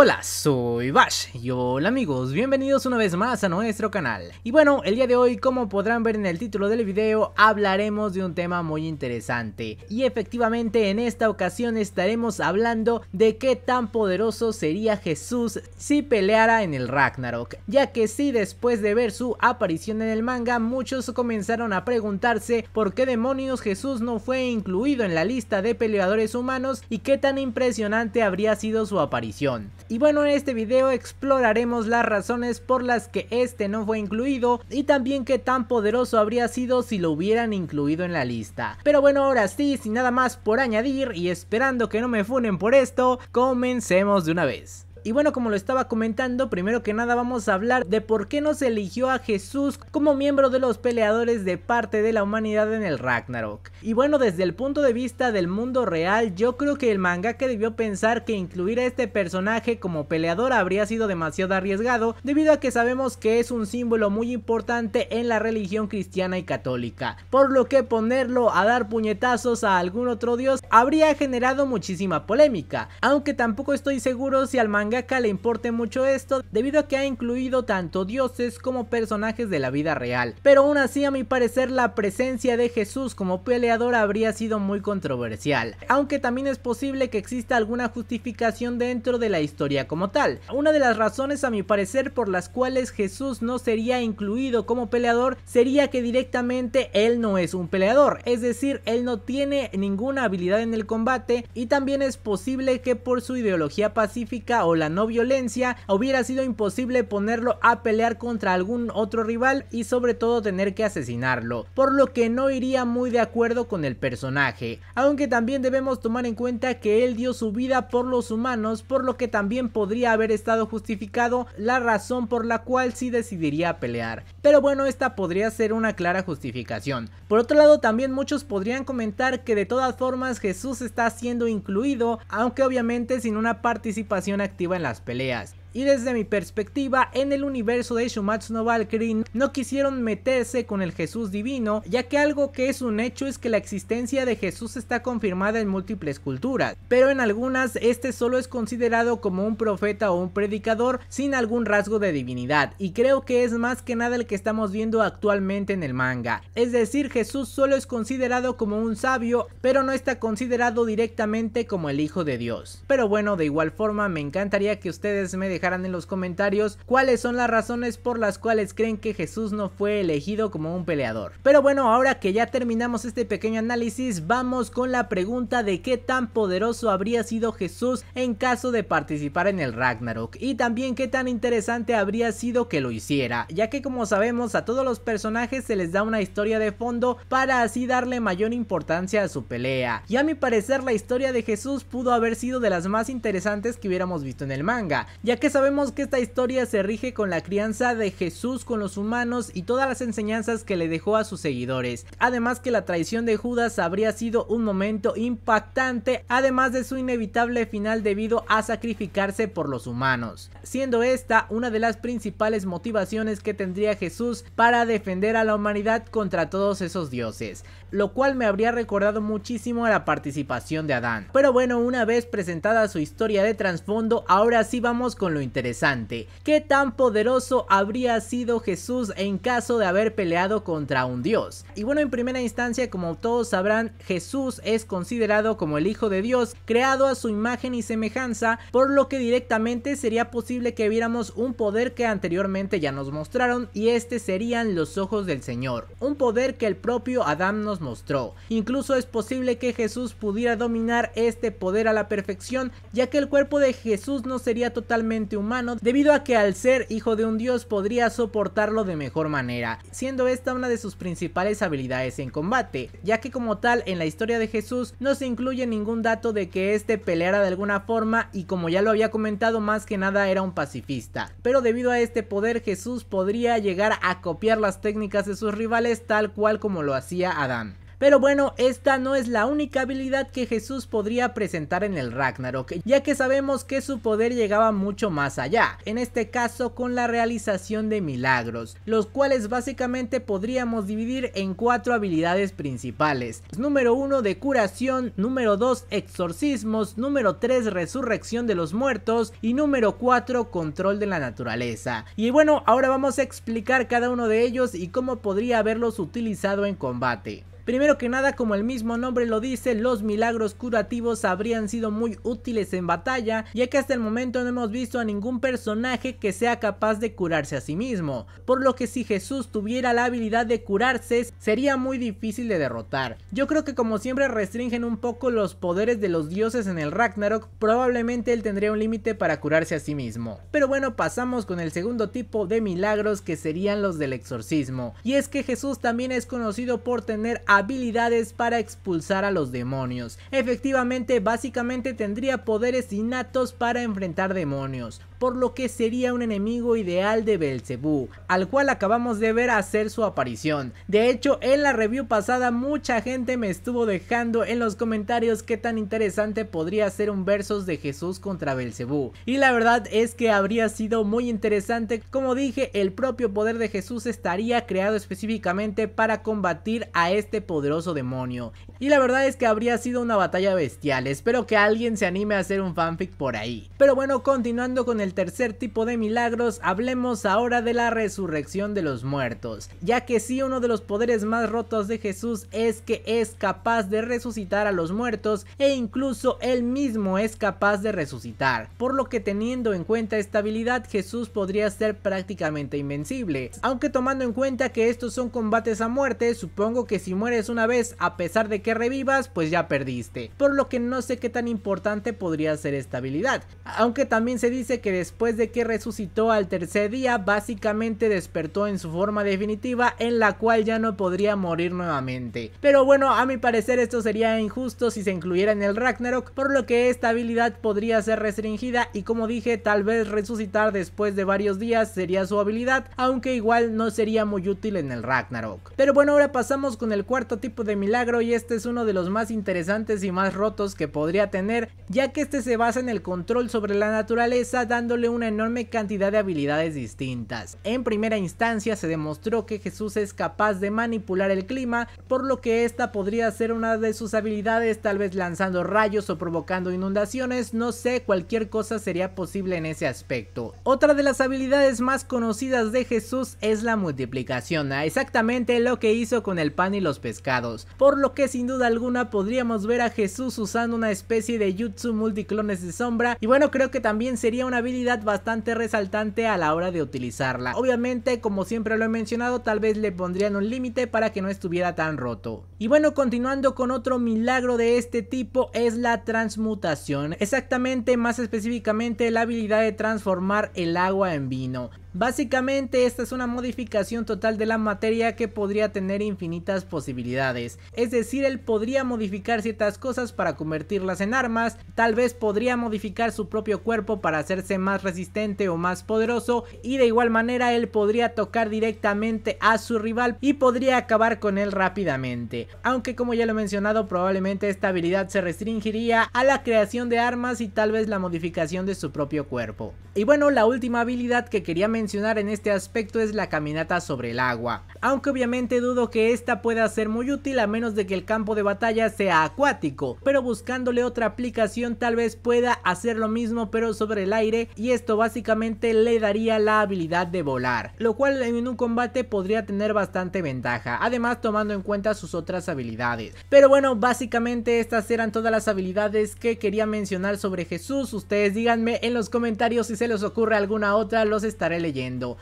Hola, soy Bash y hola amigos, bienvenidos una vez más a nuestro canal. Y bueno, el día de hoy como podrán ver en el título del video hablaremos de un tema muy interesante. Y efectivamente en esta ocasión estaremos hablando de qué tan poderoso sería Jesús si peleara en el Ragnarok. Ya que sí, después de ver su aparición en el manga, muchos comenzaron a preguntarse por qué demonios Jesús no fue incluido en la lista de peleadores humanos y qué tan impresionante habría sido su aparición. Y bueno, en este video exploraremos las razones por las que este no fue incluido y también qué tan poderoso habría sido si lo hubieran incluido en la lista. Pero bueno, ahora sí, sin nada más por añadir y esperando que no me funen por esto, comencemos de una vez. Y bueno, como lo estaba comentando, primero que nada vamos a hablar de por qué no se eligió a Jesús como miembro de los peleadores de parte de la humanidad en el Ragnarok. Y bueno, desde el punto de vista del mundo real, yo creo que el que debió pensar que incluir a este personaje como peleador habría sido demasiado arriesgado, debido a que sabemos que es un símbolo muy importante en la religión cristiana y católica, por lo que ponerlo a dar puñetazos a algún otro dios habría generado muchísima polémica, aunque tampoco estoy seguro si al manga Gaka le importe mucho esto debido a que ha incluido tanto dioses como personajes de la vida real. Pero aún así a mi parecer la presencia de Jesús como peleador habría sido muy controversial. Aunque también es posible que exista alguna justificación dentro de la historia como tal. Una de las razones a mi parecer por las cuales Jesús no sería incluido como peleador sería que directamente él no es un peleador. Es decir, él no tiene ninguna habilidad en el combate y también es posible que por su ideología pacífica o la no violencia, hubiera sido imposible ponerlo a pelear contra algún otro rival y sobre todo tener que asesinarlo, por lo que no iría muy de acuerdo con el personaje, aunque también debemos tomar en cuenta que él dio su vida por los humanos, por lo que también podría haber estado justificado la razón por la cual si decidiría pelear, pero bueno esta podría ser una clara justificación. Por otro lado también muchos podrían comentar que de todas formas Jesús está siendo incluido, aunque obviamente sin una participación activa en las peleas. Y desde mi perspectiva, en el universo de Shumatsu no Valkyrie no quisieron meterse con el Jesús divino, ya que algo que es un hecho es que la existencia de Jesús está confirmada en múltiples culturas, pero en algunas este solo es considerado como un profeta o un predicador sin algún rasgo de divinidad, y creo que es más que nada el que estamos viendo actualmente en el manga. Es decir, Jesús solo es considerado como un sabio, pero no está considerado directamente como el Hijo de Dios. Pero bueno, de igual forma me encantaría que ustedes me dejarán en los comentarios cuáles son las razones por las cuales creen que Jesús no fue elegido como un peleador. Pero bueno, ahora que ya terminamos este pequeño análisis, vamos con la pregunta de qué tan poderoso habría sido Jesús en caso de participar en el Ragnarok y también qué tan interesante habría sido que lo hiciera, ya que como sabemos a todos los personajes se les da una historia de fondo para así darle mayor importancia a su pelea. Y a mi parecer la historia de Jesús pudo haber sido de las más interesantes que hubiéramos visto en el manga, ya que sabemos que esta historia se rige con la crianza de Jesús con los humanos y todas las enseñanzas que le dejó a sus seguidores. Además que la traición de Judas habría sido un momento impactante, además de su inevitable final debido a sacrificarse por los humanos, siendo esta una de las principales motivaciones que tendría Jesús para defender a la humanidad contra todos esos dioses, lo cual me habría recordado muchísimo a la participación de Adán. Pero bueno, una vez presentada su historia de trasfondo, ahora sí vamos con interesante. ¿Qué tan poderoso habría sido Jesús en caso de haber peleado contra un dios? Y bueno, en primera instancia, como todos sabrán, Jesús es considerado como el Hijo de Dios, creado a su imagen y semejanza, por lo que directamente sería posible que viéramos un poder que anteriormente ya nos mostraron y este serían los ojos del Señor, un poder que el propio Adán nos mostró. Incluso es posible que Jesús pudiera dominar este poder a la perfección, ya que el cuerpo de Jesús no sería totalmente humano debido a que al ser hijo de un dios podría soportarlo de mejor manera, siendo esta una de sus principales habilidades en combate, ya que como tal en la historia de Jesús no se incluye ningún dato de que éste peleara de alguna forma y como ya lo había comentado más que nada era un pacifista, pero debido a este poder Jesús podría llegar a copiar las técnicas de sus rivales tal cual como lo hacía Adán. Pero bueno, esta no es la única habilidad que Jesús podría presentar en el Ragnarok, ya que sabemos que su poder llegaba mucho más allá, en este caso con la realización de milagros, los cuales básicamente podríamos dividir en cuatro habilidades principales. Número 1 de curación, número 2 exorcismos, número 3 resurrección de los muertos y número 4 control de la naturaleza. Y bueno, ahora vamos a explicar cada uno de ellos y cómo podría haberlos utilizado en combate. Primero que nada, como el mismo nombre lo dice, los milagros curativos habrían sido muy útiles en batalla, ya que hasta el momento no hemos visto a ningún personaje que sea capaz de curarse a sí mismo, por lo que si Jesús tuviera la habilidad de curarse, sería muy difícil de derrotar. Yo creo que como siempre restringen un poco los poderes de los dioses en el Ragnarok, probablemente él tendría un límite para curarse a sí mismo. Pero bueno, pasamos con el segundo tipo de milagros que serían los del exorcismo, y es que Jesús también es conocido por tener a habilidades para expulsar a los demonios. Efectivamente, básicamente tendría poderes innatos para enfrentar demonios por lo que sería un enemigo ideal de Belcebú, al cual acabamos de ver hacer su aparición. De hecho, en la review pasada mucha gente me estuvo dejando en los comentarios qué tan interesante podría ser un versus de Jesús contra Belcebú. Y la verdad es que habría sido muy interesante, como dije, el propio poder de Jesús estaría creado específicamente para combatir a este poderoso demonio. Y la verdad es que habría sido una batalla bestial, espero que alguien se anime a hacer un fanfic por ahí. Pero bueno, continuando con el tercer tipo de milagros, hablemos ahora de la resurrección de los muertos, ya que si uno de los poderes más rotos de Jesús es que es capaz de resucitar a los muertos e incluso él mismo es capaz de resucitar, por lo que teniendo en cuenta esta habilidad Jesús podría ser prácticamente invencible, aunque tomando en cuenta que estos son combates a muerte, supongo que si mueres una vez a pesar de que revivas pues ya perdiste, por lo que no sé qué tan importante podría ser esta habilidad, aunque también se dice que después de que resucitó al tercer día, básicamente despertó en su forma definitiva en la cual ya no podría morir nuevamente. Pero bueno, a mi parecer esto sería injusto si se incluyera en el Ragnarok, por lo que esta habilidad podría ser restringida y como dije, tal vez resucitar después de varios días sería su habilidad, aunque igual no sería muy útil en el Ragnarok. Pero bueno, ahora pasamos con el cuarto tipo de milagro y este es uno de los más interesantes y más rotos que podría tener, ya que este se basa en el control sobre la naturaleza dando una enorme cantidad de habilidades distintas. En primera instancia se demostró que Jesús es capaz de manipular el clima, por lo que esta podría ser una de sus habilidades, tal vez lanzando rayos o provocando inundaciones, no sé, cualquier cosa sería posible en ese aspecto. Otra de las habilidades más conocidas de Jesús es la multiplicación, exactamente lo que hizo con el pan y los pescados, por lo que sin duda alguna podríamos ver a Jesús usando una especie de jutsu multiclones de sombra y bueno creo que también sería una habilidad bastante resaltante a la hora de utilizarla. Obviamente, como siempre lo he mencionado, tal vez le pondrían un límite para que no estuviera tan roto. Y bueno, continuando con otro milagro de este tipo es la transmutación. Exactamente, más específicamente la habilidad de transformar el agua en vino. Básicamente esta es una modificación total de la materia que podría tener infinitas posibilidades, es decir, él podría modificar ciertas cosas para convertirlas en armas, tal vez podría modificar su propio cuerpo para hacerse más resistente o más poderoso y de igual manera él podría tocar directamente a su rival y podría acabar con él rápidamente, aunque como ya lo he mencionado probablemente esta habilidad se restringiría a la creación de armas y tal vez la modificación de su propio cuerpo. Y bueno, la última habilidad que quería mencionar mencionar en este aspecto es la caminata sobre el agua, aunque obviamente dudo que esta pueda ser muy útil a menos de que el campo de batalla sea acuático, pero buscándole otra aplicación tal vez pueda hacer lo mismo pero sobre el aire y esto básicamente le daría la habilidad de volar, lo cual en un combate podría tener bastante ventaja, además tomando en cuenta sus otras habilidades. Pero bueno, básicamente estas eran todas las habilidades que quería mencionar sobre Jesús, ustedes díganme en los comentarios si se les ocurre alguna otra, los estaré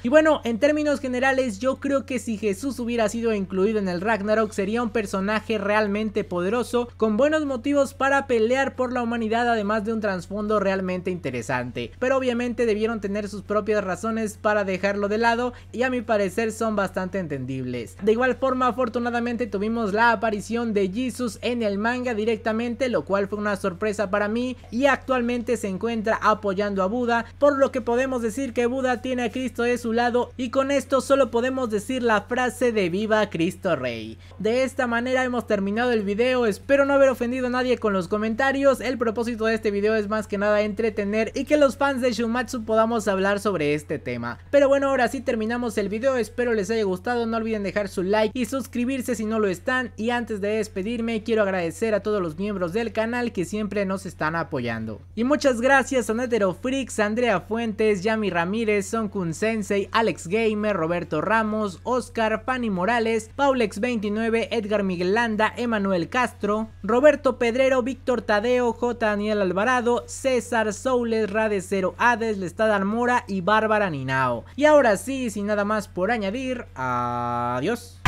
y bueno, en términos generales yo creo que si Jesús hubiera sido incluido en el Ragnarok sería un personaje realmente poderoso, con buenos motivos para pelear por la humanidad además de un trasfondo realmente interesante. Pero obviamente debieron tener sus propias razones para dejarlo de lado y a mi parecer son bastante entendibles. De igual forma afortunadamente tuvimos la aparición de Jesus en el manga directamente, lo cual fue una sorpresa para mí y actualmente se encuentra apoyando a Buda, por lo que podemos decir que Buda tiene Cristo de su lado y con esto solo podemos decir la frase de Viva Cristo Rey. De esta manera hemos terminado el video, espero no haber ofendido a nadie con los comentarios, el propósito de este video es más que nada entretener y que los fans de Shumatsu podamos hablar sobre este tema. Pero bueno, ahora sí terminamos el video, espero les haya gustado, no olviden dejar su like y suscribirse si no lo están y antes de despedirme quiero agradecer a todos los miembros del canal que siempre nos están apoyando. Y muchas gracias a Netero Freaks, Andrea Fuentes, Yami Ramírez, Kun Sensei, Alex Gamer, Roberto Ramos, Oscar, Fanny Morales, Paulex29, Edgar Miguelanda, Emanuel Castro, Roberto Pedrero, Víctor Tadeo, J. Daniel Alvarado, César Soules, Rade Cero Hades, Lestad Armora y Bárbara Ninao. Y ahora sí, sin nada más por añadir, adiós.